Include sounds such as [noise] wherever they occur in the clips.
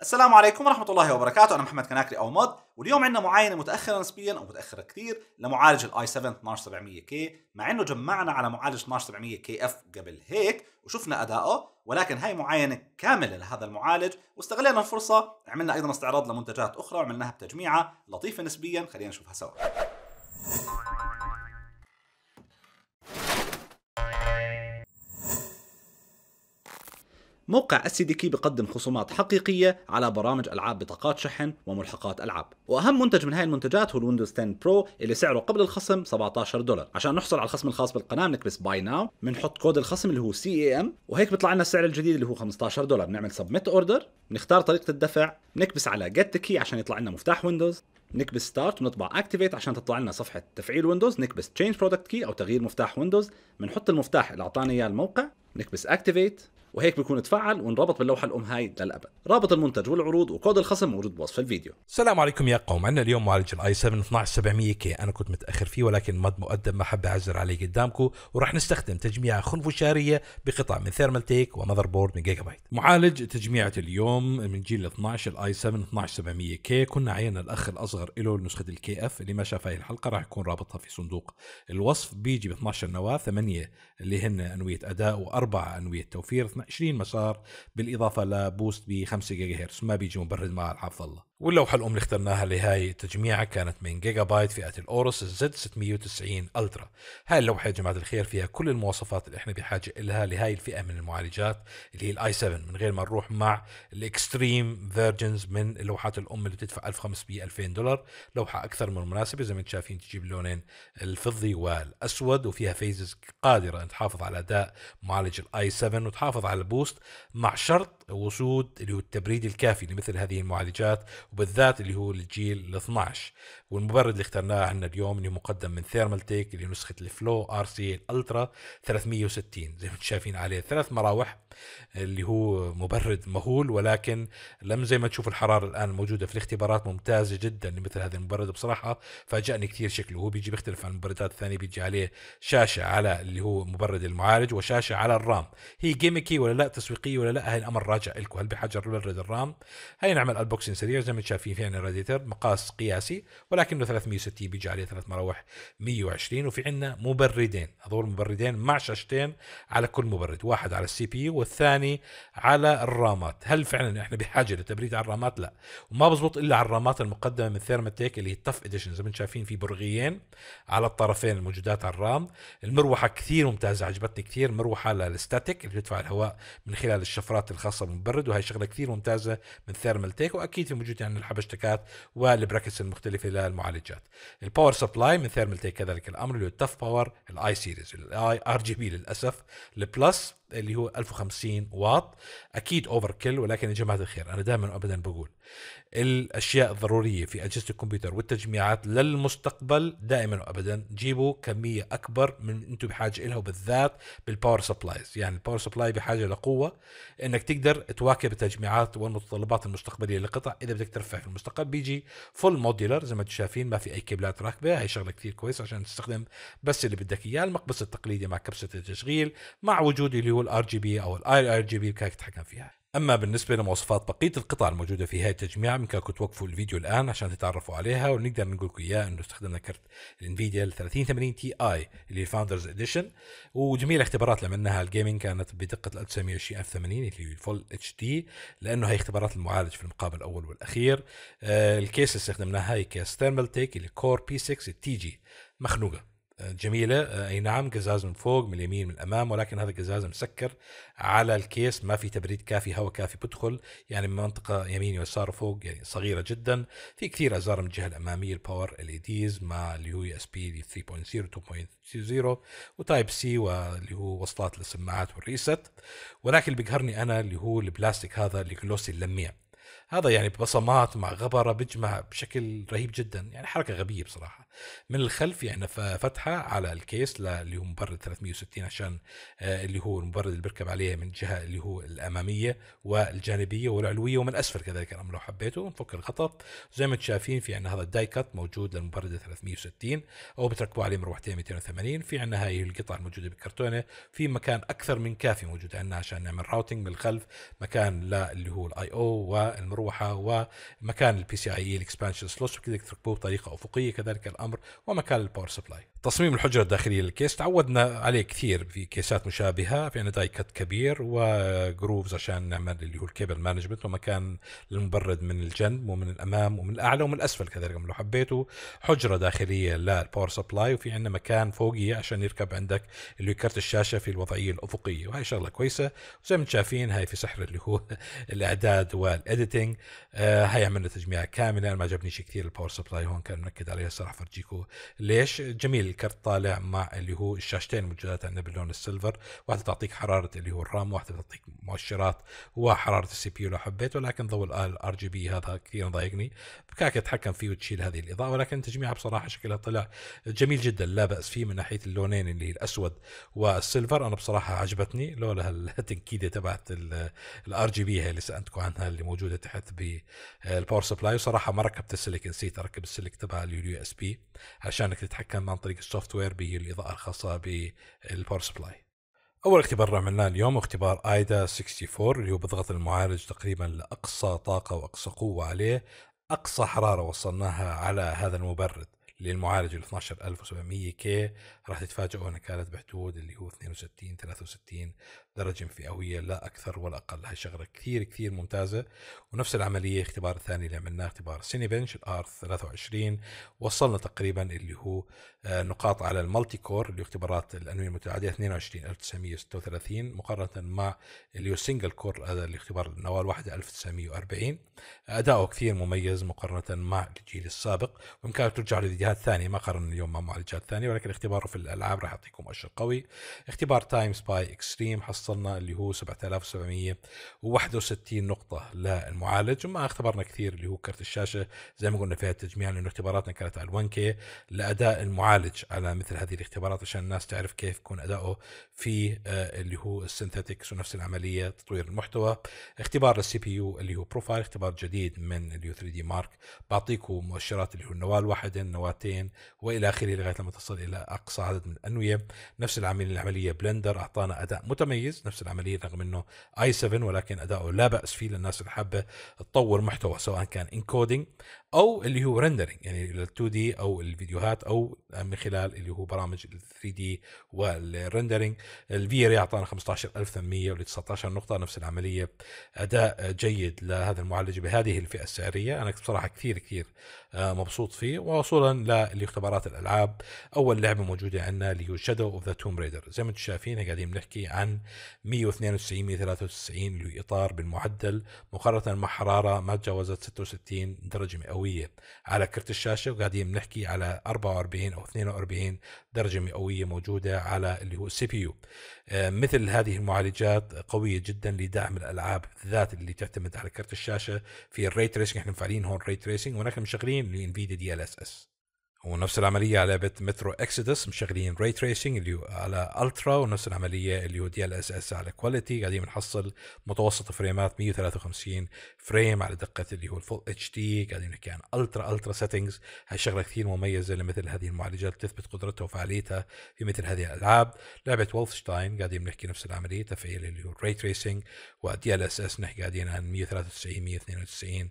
السلام عليكم ورحمة الله وبركاته أنا محمد كناكري أو مود واليوم عندنا معاينة متأخرة نسبيا أو متأخرة كثير لمعالج الاي 7 12700K مع انه جمعنا على معالج 12700 kf اف قبل هيك وشفنا أداؤه ولكن هاي معاينة كاملة لهذا المعالج واستغلينا الفرصة عملنا أيضا استعراض لمنتجات أخرى وعملناها بتجميعة لطيفة نسبيا خلينا نشوفها سوا موقع السيديكي دي بيقدم خصومات حقيقيه على برامج العاب بطاقات شحن وملحقات العاب واهم منتج من هاي المنتجات هو الويندوز 10 برو اللي سعره قبل الخصم 17 دولار عشان نحصل على الخصم الخاص بالقناه بنكبس باي ناو بنحط كود الخصم اللي هو سي اي ام وهيك بيطلع لنا السعر الجديد اللي هو 15 دولار بنعمل سبميت اوردر بنختار طريقه الدفع بنكبس على جيت كي عشان يطلع لنا مفتاح ويندوز نكبس ستارت ونطبع اكتيفيت عشان تطلع لنا صفحه تفعيل ويندوز نكبس تشينج برودكت كي او تغيير مفتاح ويندوز بنحط المفتاح اللي اعطانا اياه الموقع نكبس اكتيفيت وهيك بيكون تفعل ونربط باللوحة الأم هاي للأبد رابط المنتج والعروض وكود الخصم موجود بوصف الفيديو السلام عليكم يا قوم عندنا اليوم معالج الاي 7 12700 كي انا كنت متاخر فيه ولكن مد مقدم ما حب اعذر عليه قدامكم وراح نستخدم تجميعه خنفشاريه بقطع من ثيرمال تيك ومذر بورد من جيجا بايت معالج تجميعة اليوم من جيل 12 الاي 7 12700 كي كنا عينا الاخ الاصغر له نسخه الكي اف اللي ما شاف هاي الحلقه راح يكون رابطها في صندوق الوصف بيجي ب 12 نواه ثمانيه اللي هن انويه اداء واربعه انويه توفير 20 مسار بالاضافه لبوست ب 5 جيجا هرتز ما بيجي مبرد مع الحافظ الله واللوحة الأم اللي اخترناها لهاي التجميعة كانت من جيجا بايت فئة الأورس الزد 690 ألترا هاي اللوحة يا جماعة الخير فيها كل المواصفات اللي احنا بحاجة إلها لهاي الفئة من المعالجات اللي هي الاي 7 من غير ما نروح مع الاكستريم فيرجنز من اللوحات الأم اللي بتدفع 1500 2000 دولار لوحة أكثر من مناسبة زي ما انتم شايفين تجيب اللونين الفضي والأسود وفيها فيزز قادرة أن تحافظ على أداء معالج الاي 7 وتحافظ على البوست مع شرط وجود اللي هو التبريد الكافي لمثل هذه المعالجات وبالذات اللي هو الجيل ال 12 والمبرد اللي اخترناه عندنا اليوم اللي مقدم من ثيرمال تيك اللي نسخه الفلو ار سي إيه الالترا 360 زي ما انتم شايفين عليه ثلاث مراوح اللي هو مبرد مهول ولكن لم زي ما تشوف الحراره الان الموجوده في الاختبارات ممتازه جدا لمثل هذا المبرد بصراحه فاجأني كثير شكله هو بيجي بيختلف عن المبردات الثانيه بيجي عليه شاشه على اللي هو مبرد المعالج وشاشه على الرام هي جيميكي ولا لا تسويقيه ولا لا هاي الامر راجع لكم هل بحجر مبرد الرام هاي نعمل البوكسين سريع زي ما انتم شايفين في عندنا راديتر مقاس قياسي ولكنه 360 بيجي عليه ثلاث مراوح 120 وفي عندنا مبردين هذول مبردين مع شاشتين على كل مبرد واحد على السي بي يو والثاني على الرامات هل فعلا احنا بحاجه لتبريد على الرامات لا وما بزبط الا على الرامات المقدمه من ثيرماتيك اللي هي التف اديشن زي ما انتم شايفين في برغيين على الطرفين الموجودات على الرام المروحه كثير ممتازه عجبتني كثير مروحه للستاتيك اللي بتدفع الهواء من خلال الشفرات الخاصه بالمبرد وهي شغله كثير ممتازه من ثيرمال تيك واكيد في موجود عندنا يعني الحبشتكات والبراكتس المختلفه المعالجات الباور سبلاي من ثيرمالتيك كذلك الامر اللي هو التف باور الاي سيريز الاي ار جي بي للاسف البلس اللي هو 1050 واط اكيد اوفر كل ولكن يا جماعه الخير انا دائما وابدا بقول الاشياء الضروريه في اجهزه الكمبيوتر والتجميعات للمستقبل دائما وابدا جيبوا كميه اكبر من انتم بحاجه لها وبالذات بالباور سبلايز يعني الباور سبلاي بحاجه لقوه انك تقدر تواكب التجميعات والمتطلبات المستقبليه للقطع اذا بدك ترفع في المستقبل بيجي فول موديلر زي ما انتم شايفين ما في اي كيبلات راكبه هي شغله كثير كويسه عشان تستخدم بس اللي بدك اياه المقبس التقليدي مع كبسه التشغيل مع وجود اللي هو الار جي بي او الاي ار جي بي بكاك تحكم فيها اما بالنسبه لمواصفات بقيه القطع الموجوده في هاي التجميع بامكانكم توقفوا الفيديو الان عشان تتعرفوا عليها ونقدر نقول لكم اياه انه استخدمنا كرت الانفيديا 3080 تي اي اللي فاوندرز اديشن وجميع الاختبارات اللي عملناها الجيمنج كانت بدقه 1920 اف 80 اللي هي فول اتش دي لانه هي اختبارات المعالج في المقابل الاول والاخير آه، الكيس اللي استخدمناها هي كيس ثيرمال تيك اللي كور بي 6 تي جي مخنوقه جميلة آه، أي نعم قزاز من فوق من اليمين من الأمام ولكن هذا قزاز مسكر على الكيس ما في تبريد كافي هواء كافي بدخل يعني من منطقة يمين ويسار وفوق يعني صغيرة جدا في كثير أزرار من الجهة الأمامية الباور ال اي ديز e مع اللي هو اس بي 3.0 2.0 وتايب سي واللي هو وصلات للسماعات والريست ولكن اللي بيقهرني أنا اللي هو البلاستيك هذا اللي كلوسي اللميع هذا يعني بصمات مع غبره بيجمع بشكل رهيب جدا يعني حركه غبيه بصراحه من الخلف يعني فتحه على الكيس اللي هو مبرد 360 عشان آه، اللي هو المبرد اللي بركب عليه من جهه اللي هو الاماميه والجانبيه والعلويه ومن اسفل كذلك الامر لو حبيته نفك الخطر زي ما انتم شايفين في عندنا هذا الداي كات موجود للمبرد 360 او بتركبوا عليه مروحتين 280 في عندنا هاي القطع الموجوده بالكرتونه في مكان اكثر من كافي موجود عندنا عشان نعمل راوتنج من الخلف مكان اللي هو الاي او والمروحه ومكان البي سي اي الاكسبانشن سلوس وكذا تركبوه بطريقه افقيه كذلك الامر الامر ومكان الباور سبلاي تصميم الحجرة الداخلية للكيس تعودنا عليه كثير في كيسات مشابهة في عندنا داي كت كبير وجروفز عشان نعمل اللي هو الكيبل مانجمنت ومكان للمبرد من الجنب ومن الأمام ومن الأعلى ومن الأسفل كذلك لو حبيتوا حجرة داخلية للباور سبلاي وفي عندنا مكان فوقي عشان يركب عندك اللي كرت الشاشة في الوضعية الأفقية وهي شغلة كويسة وزي ما انتم شايفين هاي في سحر اللي هو [laughs] الإعداد والإديتنج آه، هاي عملنا تجميعة كاملة ما عجبنيش كثير الباور سبلاي هون كان منكد عليها صراحة الصراحة تجيكو ليش جميل الكرت طالع مع اللي هو الشاشتين موجودات عندنا باللون السيلفر واحده تعطيك حراره اللي هو الرام واحده تعطيك مؤشرات وحراره السي بي يو لو حبيت ولكن ضوء الار جي بي هذا كثير ضايقني بكاك تتحكم فيه وتشيل هذه الاضاءه ولكن تجميعها بصراحه شكلها طلع جميل جدا لا باس فيه من ناحيه اللونين اللي هي الاسود والسيلفر انا بصراحه عجبتني لولا التنكيده تبعت الار جي بي هي اللي سالتكم عنها اللي موجوده تحت بالباور سبلاي وصراحه ما ركبت السلك نسيت اركب السلك تبع اليو اس بي عشانك تتحكم عن طريق السوفت وير بالاضاءه الخاصه بالباور سبلاي اول اختبار عملناه اليوم هو اختبار ايدا 64 اللي هو بضغط المعالج تقريبا لاقصى طاقه واقصى قوه عليه اقصى حراره وصلناها على هذا المبرد للمعالج ال 12700 كي راح تتفاجئوا انها كانت بحدود اللي هو 62 63 درجة فئوية لا أكثر ولا أقل هاي شغلة كثير كثير ممتازة ونفس العملية اختبار الثاني اللي عملناه اختبار سيني بنش الار 23 وصلنا تقريبا اللي هو آه، نقاط على المالتي كور اللي اختبارات الأنوية المتعددة 22936 مقارنة مع اللي هو سنجل كور هذا اللي اختبار النواة الواحدة 1940 أداؤه كثير مميز مقارنة مع الجيل السابق وإمكانك ترجع لفيديوهات ثانية ما قارن اليوم مع معالجات ثانية ولكن اختباره في الألعاب راح يعطيكم مؤشر قوي اختبار تايم سباي اكستريم حصة وصلنا اللي هو 7761 نقطة للمعالج وما اختبرنا كثير اللي هو كرت الشاشة زي ما قلنا فيها التجميع لأنه اختباراتنا كانت على 1 1K لأداء المعالج على مثل هذه الاختبارات عشان الناس تعرف كيف يكون أداؤه في آه، اللي هو السنثيتكس ونفس العملية تطوير المحتوى اختبار للسي بي يو اللي هو بروفايل اختبار جديد من اليو 3 دي مارك بعطيكم مؤشرات اللي هو النواة الواحدة النواتين وإلى آخره لغاية لما تصل إلى أقصى عدد من الأنوية نفس العملية بلندر أعطانا أداء متميز سيريز نفس العمليه رغم انه اي 7 ولكن اداؤه لا باس فيه للناس اللي حابه تطور محتوى سواء كان انكودينج او اللي هو ريندرنج يعني ال 2 دي او الفيديوهات او من خلال اللي هو برامج ال 3 دي والريندرنج الفي ار اعطانا 15800 ول 19 نقطه نفس العمليه اداء جيد لهذا المعالج بهذه الفئه السعريه انا بصراحه كثير كثير آه، مبسوط فيه ووصولا لاختبارات الالعاب اول لعبه موجوده عندنا اللي هو شادو اوف ذا توم ريدر زي ما انتم شايفين قاعدين بنحكي عن 192 193 لإطار بالمعدل مقارنة مع حرارة ما تجاوزت 66 درجة مئوية على كرت الشاشة وقاعدين بنحكي على 44 أو 42 درجة مئوية موجودة على اللي هو السي بي يو آه، مثل هذه المعالجات قوية جدا لدعم الألعاب ذات اللي تعتمد على كرت الشاشة في الري تريسنج احنا مفعلين هون ريت تريسنج ونحن مشغلين الانفيديا دي ال اس اس ونفس العمليه على لعبه مترو اكسيدس مشغلين راي تريسنج اللي على الترا ونفس العمليه اللي هو دي ال اس اس على كواليتي قاعدين بنحصل متوسط فريمات 153 فريم على دقه اللي هو الفول اتش دي قاعدين نحكي عن الترا الترا سيتنجز هاي شغله كثير مميزه لمثل هذه المعالجات تثبت قدرتها وفعاليتها في مثل هذه الالعاب لعبه وولفشتاين قاعدين بنحكي نفس العمليه تفعيل اللي هو الراي تريسنج ودي ال اس اس نحكي قاعدين عن 193 192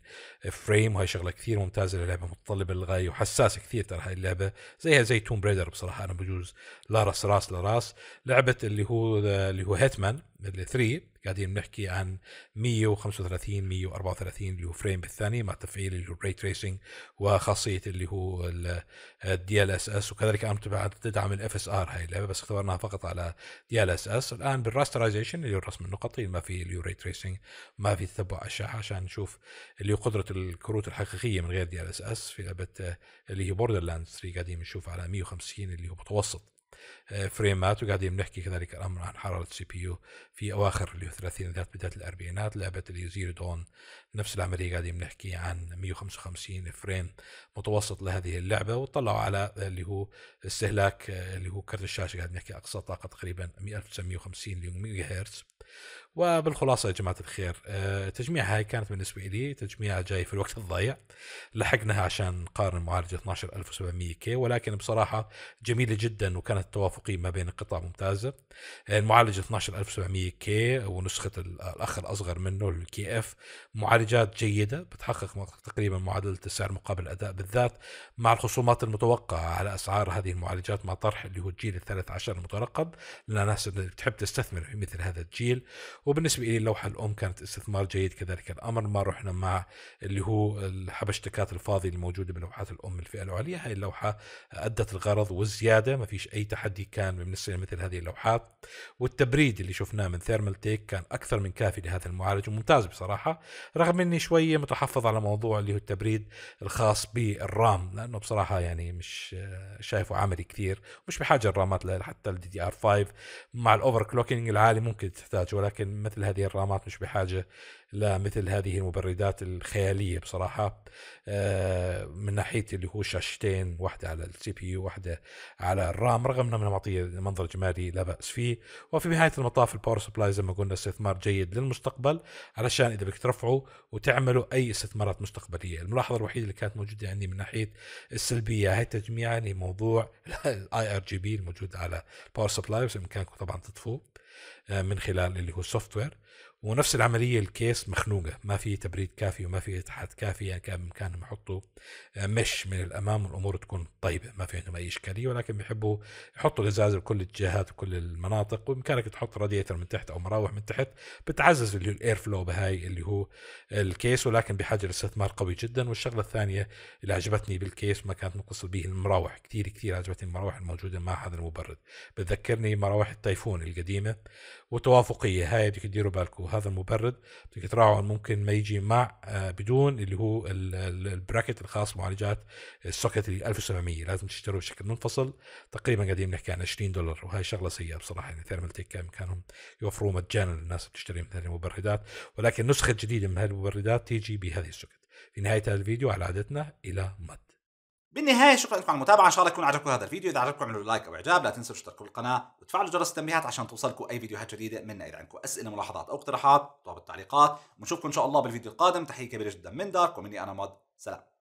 فريم وهي شغله كثير ممتازه للعبه متطلبه للغايه وحساسه كثير ترى هاي اللعبه زيها زي توم بريدر بصراحه انا بجوز لا راس راس لراس لعبه اللي هو اللي هو هيتمان اللي 3 قاعدين بنحكي عن 135 134 اللي هو فريم بالثانيه مع تفعيل الري تريسنج وخاصيه اللي هو الدي ال اس اس وكذلك عم تدعم الاف اس ار هاي اللعبه بس اختبرناها فقط على دي ال اس اس الان بالراسترايزيشن اللي هو الرسم النقطي ما في اللي هو ري تريسنج ما في تتبع اشعه عشان نشوف اللي هو قدره الكروت الحقيقيه من غير دي ال اس اس في لعبه اللي هي بوردر لاند 3 قاعدين بنشوف على 150 اللي هو متوسط فريمات وقاعدين بنحكي كذلك الامر عن حراره السي بي يو في اواخر 30 ذات بدايه الاربعينات لعبه اللي زيرو دون نفس العمليه قاعدين بنحكي عن 155 فريم متوسط لهذه اللعبه وطلعوا على اللي هو استهلاك اللي هو كرت الشاشه قاعد نحكي اقصى طاقه تقريبا 1950 ميجا هرتز وبالخلاصه يا جماعه الخير آه، تجميع هاي كانت بالنسبه لي تجميع جاي في الوقت الضايع لحقناها عشان نقارن معالجه 12700 كي ولكن بصراحه جميله جدا وكانت توافقيه ما بين القطع ممتازه المعالجه 12700 كي ونسخه الاخ الاصغر منه الكي اف معالجات جيده بتحقق تقريبا معادله السعر مقابل الاداء بالذات مع الخصومات المتوقعه على اسعار هذه المعالجات مع طرح اللي هو الجيل الثالث عشر المترقب للناس اللي بتحب تستثمر في مثل هذا الجيل وبالنسبه لي اللوحه الام كانت استثمار جيد كذلك الامر ما رحنا مع اللي هو الحبشتكات الفاضيه الموجوده بلوحات الام الفئه العليا هاي اللوحه ادت الغرض والزياده ما فيش اي تحدي كان بالنسبه مثل هذه اللوحات والتبريد اللي شفناه من ثيرمال تيك كان اكثر من كافي لهذا المعالج وممتاز بصراحه رغم اني شويه متحفظ على موضوع اللي هو التبريد الخاص بالرام لانه بصراحه يعني مش شايفه عملي كثير مش بحاجه الرامات حتى الدي دي ار 5 مع الاوفر كلوكينج العالي ممكن تحتاج ولكن مثل هذه الرامات مش بحاجه لمثل هذه المبردات الخياليه بصراحه آه، من ناحيه اللي هو شاشتين واحده على السي بي يو واحده على الرام رغم انها معطيه منظر جمالي لا باس فيه وفي نهايه المطاف الباور سبلاي زي ما قلنا استثمار جيد للمستقبل علشان اذا بدك ترفعه وتعملوا اي استثمارات مستقبليه الملاحظه الوحيده اللي كانت موجوده عندي من ناحيه السلبيه هي تجميعا لموضوع الاي ار جي بي الموجود على الباور سبلاي بامكانكم طبعا تطفوه آه، من خلال اللي هو السوفت وير ونفس العمليه الكيس مخنوقه ما في تبريد كافي وما في اتحاد كافي يعني كان بامكانهم يحطوا آه، مش من الامام والامور تكون طيبه ما في عندهم اي اشكاليه ولكن بيحبوا يحطوا الازاز بكل الجهات وكل المناطق وبامكانك تحط راديتر من تحت او مراوح من تحت بتعزز اللي الاير فلو بهاي اللي هو الكيس ولكن بحاجه لاستثمار قوي جدا والشغله الثانيه اللي عجبتني بالكيس ما كانت متصل به المراوح كثير كثير عجبتني المراوح الموجوده مع هذا المبرد بتذكرني مراوح التايفون القديمه وتوافقيه هاي بدك تديروا بالكم هذا المبرد تراعوا ممكن ما يجي مع آه، بدون اللي هو البراكت الخاص معالجات السوكت اللي 1700 لازم تشتروه بشكل منفصل تقريبا قاعدين نحكي عن 20 دولار وهي شغله سيئه بصراحه يعني ثيرمال تيك كان امكانهم يوفروه مجانا للناس اللي تشتري مثل المبردات ولكن نسخه جديده من هذه المبردات تيجي بهذه السوكت في نهايه هذا الفيديو على عادتنا الى مد بالنهايه شكرا لكم على المتابعه ان شاء الله يكون عجبكم هذا الفيديو اذا عجبكم اعملوا لايك او اعجاب لا تنسوا تشتركوا القناه وتفعلوا جرس التنبيهات عشان توصلكم اي فيديوهات جديده منا اذا عندكم اسئله ملاحظات او اقتراحات اكتبوها بالتعليقات ونشوفكم ان شاء الله بالفيديو القادم تحيه كبيره جدا من دارك ومني انا مد سلام